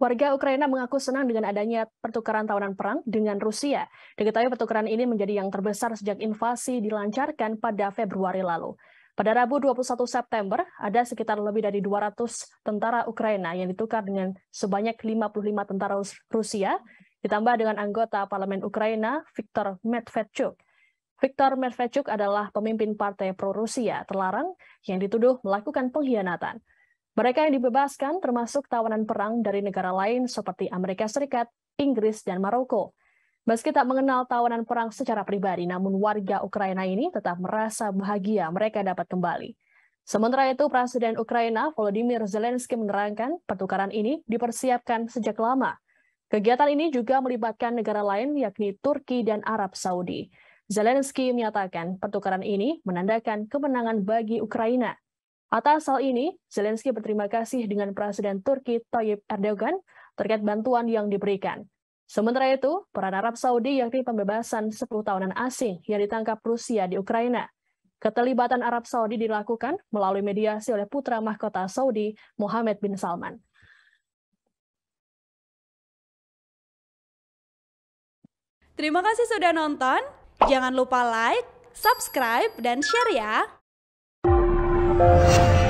Warga Ukraina mengaku senang dengan adanya pertukaran tawanan perang dengan Rusia. Diketahui pertukaran ini menjadi yang terbesar sejak invasi dilancarkan pada Februari lalu. Pada Rabu 21 September, ada sekitar lebih dari 200 tentara Ukraina yang ditukar dengan sebanyak 55 tentara Rusia, ditambah dengan anggota Parlemen Ukraina Viktor Medvedchuk. Viktor Medvedchuk adalah pemimpin partai pro-Rusia terlarang yang dituduh melakukan pengkhianatan. Mereka yang dibebaskan termasuk tawanan perang dari negara lain seperti Amerika Serikat, Inggris, dan Maroko. Meski tak mengenal tawanan perang secara pribadi, namun warga Ukraina ini tetap merasa bahagia mereka dapat kembali. Sementara itu, Presiden Ukraina Volodymyr Zelensky menerangkan pertukaran ini dipersiapkan sejak lama. Kegiatan ini juga melibatkan negara lain yakni Turki dan Arab Saudi. Zelensky menyatakan pertukaran ini menandakan kemenangan bagi Ukraina. Atas hal ini, Zelensky berterima kasih dengan Presiden Turki Tayyip Erdogan terkait bantuan yang diberikan. Sementara itu, peran Arab Saudi yakni pembebasan 10 tahunan asing yang ditangkap Rusia di Ukraina. Keterlibatan Arab Saudi dilakukan melalui mediasi oleh putra mahkota Saudi Mohammed bin Salman. Terima kasih sudah nonton. Jangan lupa like, subscribe, dan share ya. Allah.